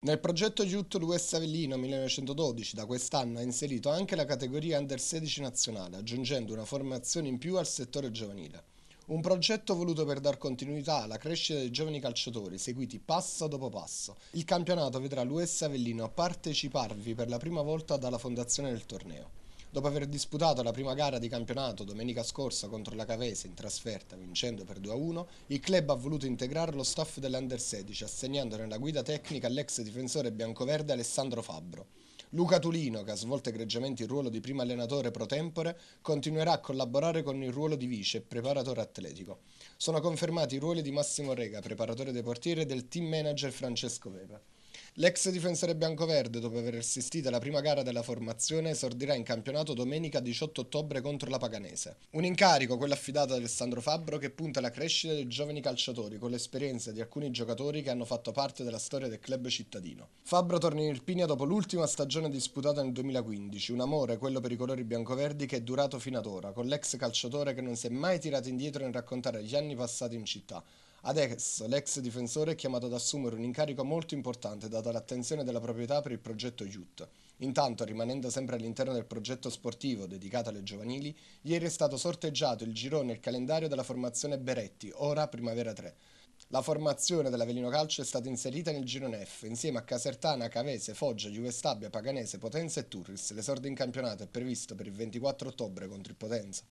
Nel progetto Youth l'US Avellino 1912 da quest'anno ha inserito anche la categoria Under 16 nazionale, aggiungendo una formazione in più al settore giovanile. Un progetto voluto per dar continuità alla crescita dei giovani calciatori, seguiti passo dopo passo. Il campionato vedrà l'US Avellino parteciparvi per la prima volta dalla fondazione del torneo. Dopo aver disputato la prima gara di campionato domenica scorsa contro la Cavese in trasferta vincendo per 2-1, il club ha voluto integrare lo staff dell'Under 16 assegnando nella guida tecnica l'ex difensore biancoverde Alessandro Fabbro. Luca Tulino, che ha svolto egregiamente il ruolo di primo allenatore pro tempore, continuerà a collaborare con il ruolo di vice e preparatore atletico. Sono confermati i ruoli di Massimo Rega, preparatore dei portieri, e del team manager Francesco Vepa. L'ex difensore biancoverde, dopo aver assistito alla prima gara della formazione, esordirà in campionato domenica 18 ottobre contro la Paganese. Un incarico, quello affidato ad Alessandro Fabbro, che punta alla crescita dei giovani calciatori con l'esperienza di alcuni giocatori che hanno fatto parte della storia del club cittadino. Fabbro torna in Irpinia dopo l'ultima stagione disputata nel 2015, un amore, quello per i colori biancoverdi, che è durato fino ad ora, con l'ex calciatore che non si è mai tirato indietro nel raccontare gli anni passati in città Adesso l'ex difensore è chiamato ad assumere un incarico molto importante data l'attenzione della proprietà per il progetto Youth. Intanto, rimanendo sempre all'interno del progetto sportivo dedicato alle giovanili, ieri è stato sorteggiato il girone e il calendario della formazione Beretti, ora Primavera 3. La formazione dell'Avellino Calcio è stata inserita nel girone F insieme a Casertana, Cavese, Foggia, Juve Stabia, Paganese, Potenza e Turris. L'esordio in campionato è previsto per il 24 ottobre contro il Potenza.